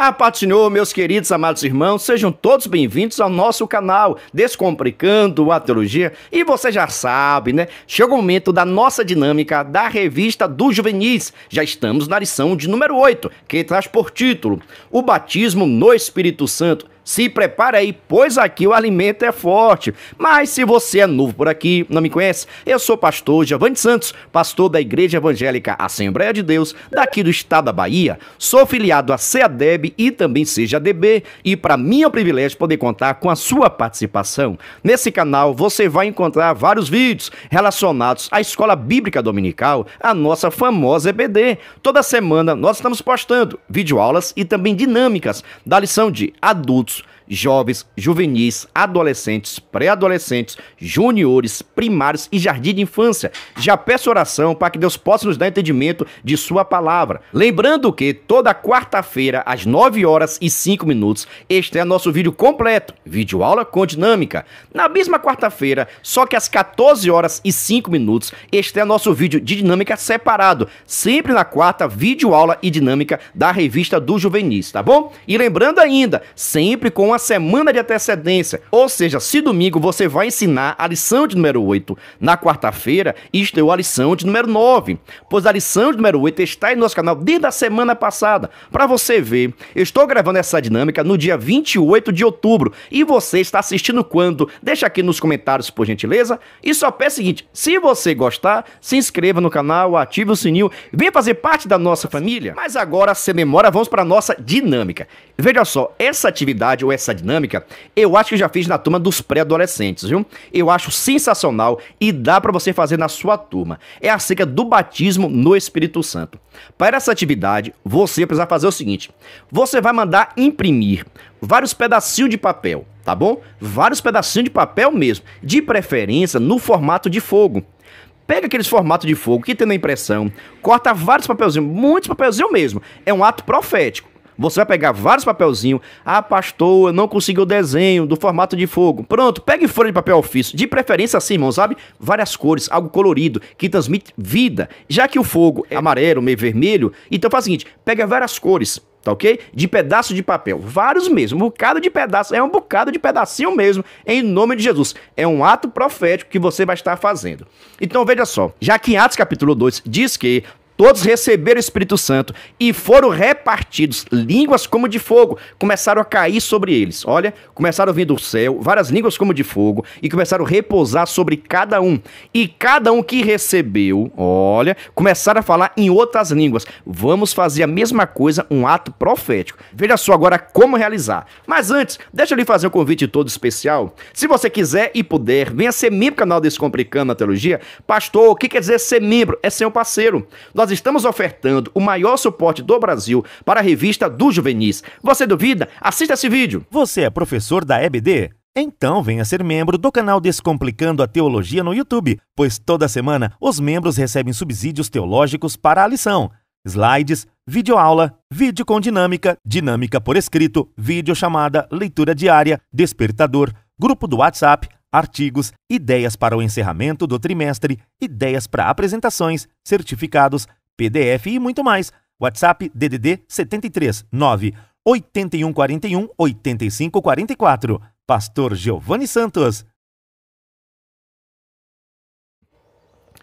Ah, patinou, meus queridos, amados irmãos, sejam todos bem-vindos ao nosso canal Descomplicando a Teologia. E você já sabe, né? Chega o momento da nossa dinâmica da revista do Juvenis. Já estamos na lição de número 8, que traz por título O Batismo no Espírito Santo. Se prepare aí, pois aqui o alimento é forte. Mas se você é novo por aqui, não me conhece, eu sou pastor Giovanni Santos, pastor da Igreja Evangélica Assembleia de Deus, daqui do estado da Bahia. Sou filiado à CEADEB e também seja DB, e para mim é um privilégio poder contar com a sua participação. Nesse canal você vai encontrar vários vídeos relacionados à Escola Bíblica Dominical, a nossa famosa EBD. Toda semana nós estamos postando videoaulas e também dinâmicas da lição de adultos jovens, juvenis, adolescentes, pré-adolescentes, juniores, primários e jardim de infância. Já peço oração para que Deus possa nos dar entendimento de Sua palavra. Lembrando que toda quarta-feira, às 9 horas e 5 minutos, este é nosso vídeo completo, vídeo aula com dinâmica. Na mesma quarta-feira, só que às 14 horas e 5 minutos, este é nosso vídeo de dinâmica separado, sempre na quarta, vídeo aula e dinâmica da revista do Juvenis, tá bom? E lembrando ainda, sempre sempre com uma semana de antecedência. Ou seja, se domingo você vai ensinar a lição de número 8, na quarta-feira isto é a lição de número 9, pois a lição de número 8 está em nosso canal desde a semana passada. Para você ver, eu estou gravando essa dinâmica no dia 28 de outubro e você está assistindo quando? Deixa aqui nos comentários, por gentileza. E só peço o seguinte, se você gostar, se inscreva no canal, ative o sininho, vem fazer parte da nossa família. Mas agora, sem demora, vamos para a nossa dinâmica. Veja só, essa atividade ou essa dinâmica, eu acho que já fiz na turma dos pré-adolescentes, viu? Eu acho sensacional e dá para você fazer na sua turma. É a cerca do batismo no Espírito Santo. Para essa atividade, você precisa fazer o seguinte: você vai mandar imprimir vários pedacinhos de papel, tá bom? Vários pedacinhos de papel mesmo, de preferência no formato de fogo pega aqueles formatos de fogo que tem na impressão, corta vários papelzinhos, muitos papelzinhos mesmo. É um ato profético. Você vai pegar vários papelzinhos. Ah, pastor, eu não conseguiu o desenho do formato de fogo. Pronto, pegue folha de papel ofício. De preferência assim, irmão, sabe? Várias cores, algo colorido, que transmite vida. Já que o fogo é amarelo, meio vermelho, então faz o seguinte, pega várias cores, tá ok? De pedaço de papel, vários mesmo, um bocado de pedaço, é um bocado de pedacinho mesmo, em nome de Jesus. É um ato profético que você vai estar fazendo. Então veja só, já que em Atos capítulo 2 diz que todos receberam o Espírito Santo e foram repartidos línguas como de fogo, começaram a cair sobre eles. Olha, começaram a vir do céu várias línguas como de fogo e começaram a repousar sobre cada um. E cada um que recebeu, olha, começaram a falar em outras línguas. Vamos fazer a mesma coisa, um ato profético. Veja só agora como realizar. Mas antes, deixa eu lhe fazer um convite todo especial. Se você quiser e puder, venha ser membro do canal Descomplicando a Teologia. Pastor, o que quer dizer ser membro? É ser um parceiro. Nós nós estamos ofertando o maior suporte do Brasil para a revista do Juvenis. Você duvida? Assista esse vídeo. Você é professor da EBD? Então venha ser membro do canal Descomplicando a Teologia no YouTube, pois toda semana os membros recebem subsídios teológicos para a lição. Slides, videoaula, vídeo com dinâmica, dinâmica por escrito, videochamada, leitura diária, despertador, grupo do WhatsApp, artigos, ideias para o encerramento do trimestre, ideias para apresentações, certificados, PDF e muito mais. WhatsApp DDD 73 9 8141 8544. Pastor Giovanni Santos.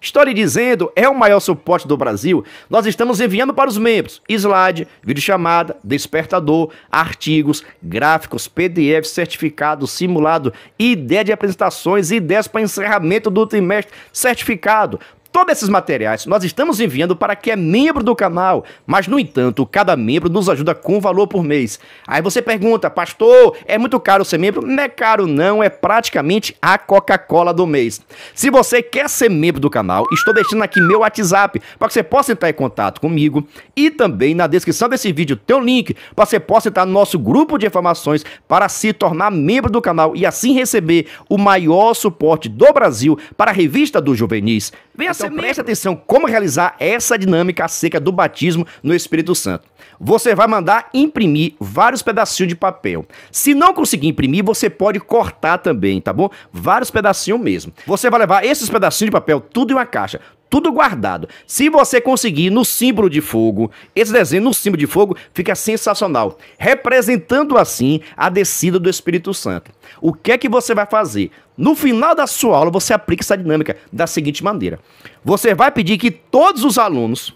História dizendo é o maior suporte do Brasil. Nós estamos enviando para os membros slide, videochamada, despertador, artigos, gráficos, PDF, certificado, simulado, ideia de apresentações, ideias para encerramento do trimestre, certificado, Todos esses materiais nós estamos enviando para quem é membro do canal, mas no entanto, cada membro nos ajuda com valor por mês. Aí você pergunta, pastor, é muito caro ser membro? Não é caro não, é praticamente a Coca-Cola do mês. Se você quer ser membro do canal, estou deixando aqui meu WhatsApp para que você possa entrar em contato comigo e também na descrição desse vídeo tem um link para você possa entrar no nosso grupo de informações para se tornar membro do canal e assim receber o maior suporte do Brasil para a revista do Juvenis. Venha então, então preste atenção como realizar essa dinâmica seca do batismo no Espírito Santo. Você vai mandar imprimir vários pedacinhos de papel. Se não conseguir imprimir, você pode cortar também, tá bom? Vários pedacinhos mesmo. Você vai levar esses pedacinhos de papel tudo em uma caixa tudo guardado. Se você conseguir no símbolo de fogo, esse desenho no símbolo de fogo fica sensacional, representando assim a descida do Espírito Santo. O que é que você vai fazer? No final da sua aula, você aplica essa dinâmica da seguinte maneira: você vai pedir que todos os alunos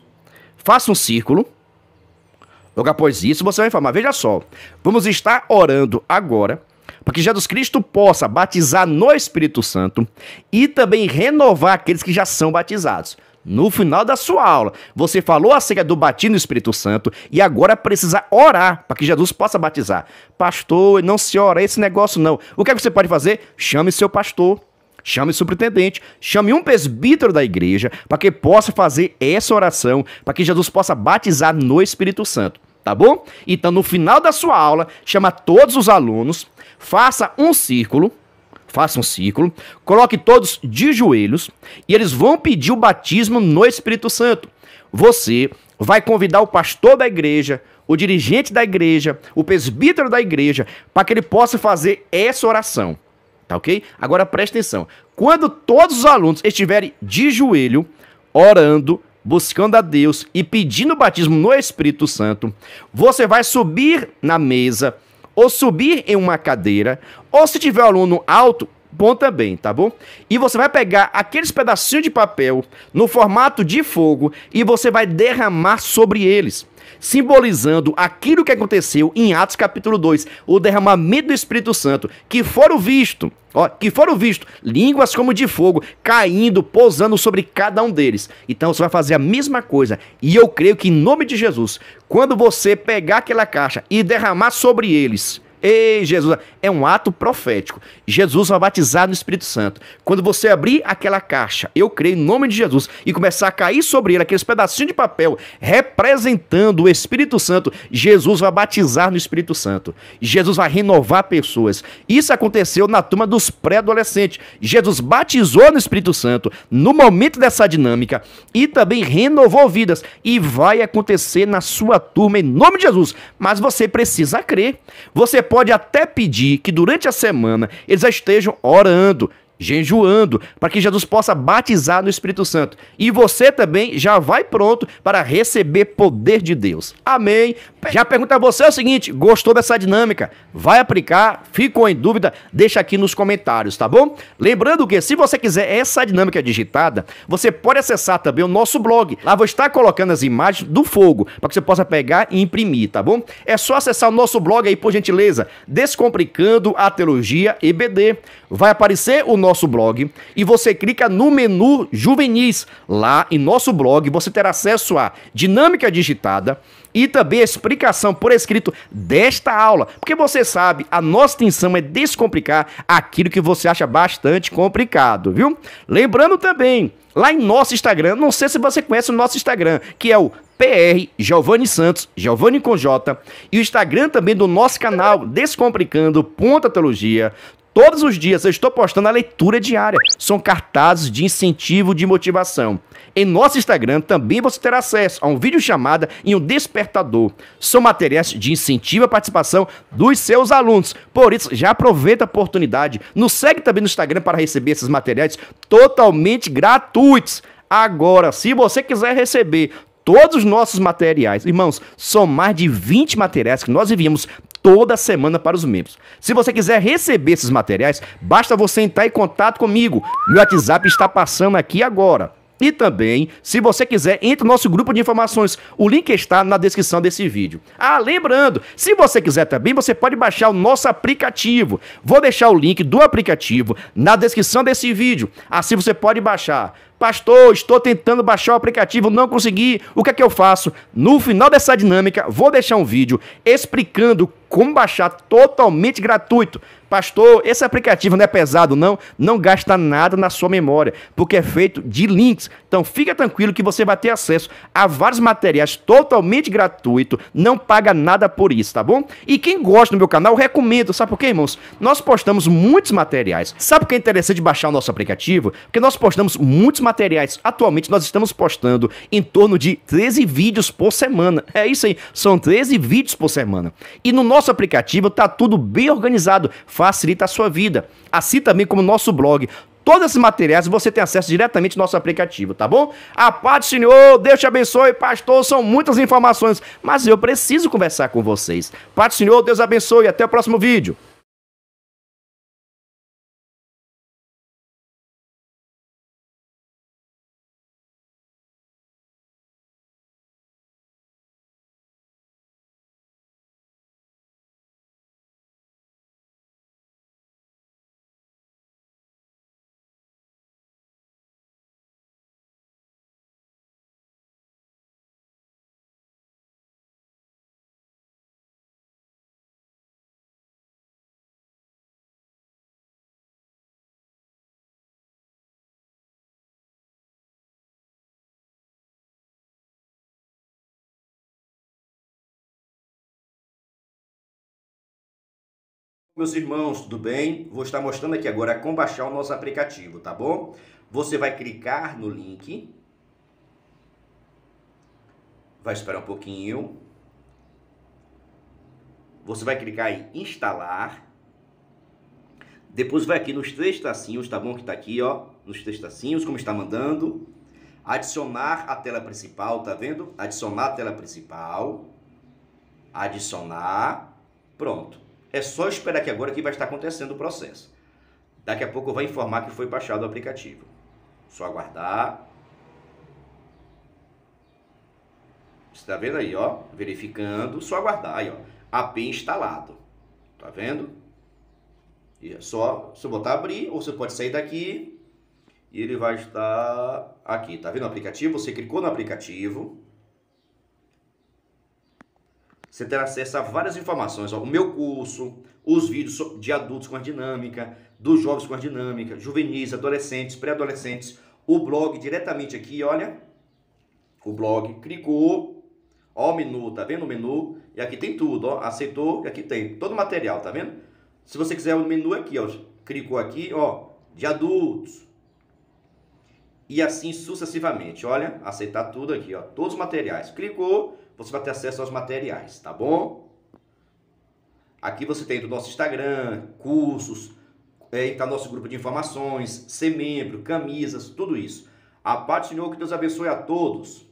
façam um círculo. Logo após isso, você vai informar: veja só, vamos estar orando agora para que Jesus Cristo possa batizar no Espírito Santo e também renovar aqueles que já são batizados. No final da sua aula, você falou acerca do batismo no Espírito Santo e agora precisa orar para que Jesus possa batizar. Pastor, não se ora esse negócio não. O que, é que você pode fazer? Chame seu pastor, chame seu superintendente, chame um presbítero da igreja para que possa fazer essa oração, para que Jesus possa batizar no Espírito Santo tá bom? Então, no final da sua aula, chama todos os alunos, faça um círculo, faça um círculo, coloque todos de joelhos e eles vão pedir o batismo no Espírito Santo. Você vai convidar o pastor da igreja, o dirigente da igreja, o presbítero da igreja, para que ele possa fazer essa oração. Tá ok? Agora presta atenção. Quando todos os alunos estiverem de joelho, orando, buscando a Deus e pedindo batismo no Espírito Santo, você vai subir na mesa ou subir em uma cadeira, ou se tiver um aluno alto, bom também, tá bom? E você vai pegar aqueles pedacinhos de papel no formato de fogo e você vai derramar sobre eles, simbolizando aquilo que aconteceu em Atos capítulo 2, o derramamento do Espírito Santo, que foram visto, ó, que foram visto línguas como de fogo caindo, pousando sobre cada um deles. Então você vai fazer a mesma coisa, e eu creio que em nome de Jesus, quando você pegar aquela caixa e derramar sobre eles, Ei, Jesus, é um ato profético. Jesus vai batizar no Espírito Santo. Quando você abrir aquela caixa, eu creio em nome de Jesus, e começar a cair sobre ele aqueles pedacinhos de papel representando o Espírito Santo, Jesus vai batizar no Espírito Santo. Jesus vai renovar pessoas. Isso aconteceu na turma dos pré-adolescentes. Jesus batizou no Espírito Santo no momento dessa dinâmica e também renovou vidas. E vai acontecer na sua turma em nome de Jesus. Mas você precisa crer. Você pode até pedir que durante a semana eles estejam orando, jejuando, para que Jesus possa batizar no Espírito Santo. E você também já vai pronto para receber poder de Deus. Amém. Já pergunta a você o seguinte: gostou dessa dinâmica? Vai aplicar? Ficou em dúvida? Deixa aqui nos comentários, tá bom? Lembrando que se você quiser essa dinâmica digitada, você pode acessar também o nosso blog. Lá vou estar colocando as imagens do fogo para que você possa pegar e imprimir, tá bom? É só acessar o nosso blog aí, por gentileza, Descomplicando a Teologia EBD vai aparecer o nosso blog e você clica no menu Juvenis. Lá em nosso blog você terá acesso a dinâmica digitada e também a explicação por escrito desta aula, porque você sabe, a nossa intenção é descomplicar aquilo que você acha bastante complicado, viu? Lembrando também, lá em nosso Instagram, não sei se você conhece o nosso Instagram, que é o PR Giovanni Santos, Giovanni com J, e o Instagram também do nosso canal Descomplicando Ponta Teologia. Todos os dias eu estou postando a leitura diária. São cartazes de incentivo, de motivação. Em nosso Instagram também você terá acesso a um vídeo chamada e um despertador. São materiais de incentivo à participação dos seus alunos. Por isso, já aproveita a oportunidade. Nos segue também no Instagram para receber esses materiais totalmente gratuitos. Agora, se você quiser receber todos os nossos materiais. Irmãos, são mais de 20 materiais que nós enviamos toda semana para os membros. Se você quiser receber esses materiais, basta você entrar em contato comigo. Meu WhatsApp está passando aqui agora. E também, se você quiser, entre no nosso grupo de informações. O link está na descrição desse vídeo. Ah, lembrando, se você quiser também, você pode baixar o nosso aplicativo. Vou deixar o link do aplicativo na descrição desse vídeo. Assim você pode baixar Pastor, estou tentando baixar o aplicativo, não consegui. O que é que eu faço? No final dessa dinâmica, vou deixar um vídeo explicando como baixar totalmente gratuito. Pastor, esse aplicativo não é pesado, não. Não gasta nada na sua memória, porque é feito de links. Então fica tranquilo que você vai ter acesso a vários materiais totalmente gratuito. Não paga nada por isso, tá bom? E quem gosta do meu canal, recomendo. Sabe por quê, irmãos? Nós postamos muitos materiais. Sabe por que é interessante baixar o nosso aplicativo? Porque nós postamos muitos materiais. Atualmente nós estamos postando em torno de 13 vídeos por semana. É isso aí, são 13 vídeos por semana. E no nosso aplicativo tá tudo bem organizado facilita a sua vida. Assim também como nosso blog. Todos esses materiais você tem acesso diretamente ao nosso aplicativo, tá bom? A paz do Senhor, Deus te abençoe, pastor, são muitas informações, mas eu preciso conversar com vocês. Paz do Senhor, Deus abençoe, até o próximo vídeo. Meus irmãos, tudo bem? Vou estar mostrando aqui agora como baixar o nosso aplicativo, tá bom? Você vai clicar no link. Vai esperar um pouquinho. Você vai clicar em instalar. Depois vai aqui nos três tracinhos, tá bom? Que tá aqui, ó. Nos três tracinhos, como está mandando. Adicionar a tela principal, tá vendo? Adicionar a tela principal. Adicionar. Pronto. É só esperar que agora que vai estar acontecendo o processo. Daqui a pouco vai informar que foi baixado o aplicativo. Só aguardar. Você está vendo aí, ó? Verificando, só aguardar aí, ó. AP instalado. Tá vendo? E é só você botar abrir ou você pode sair daqui e ele vai estar aqui. Tá vendo o aplicativo? Você clicou no aplicativo. Você terá acesso a várias informações, ó, o meu curso, os vídeos de adultos com a dinâmica, dos jovens com a dinâmica, juvenis, adolescentes, pré-adolescentes, o blog diretamente aqui, olha, o blog, clicou, ó o menu, tá vendo o menu? E aqui tem tudo, ó, aceitou, e aqui tem todo o material, tá vendo? Se você quiser o menu aqui, ó, clicou aqui, ó, de adultos. E assim sucessivamente, olha, aceitar tudo aqui, ó, todos os materiais. Clicou, então, você vai ter acesso aos materiais, tá bom? Aqui você tem do nosso Instagram, cursos, é, tá nosso grupo de informações, ser membro, camisas, tudo isso. A parte de novo que Deus abençoe a todos.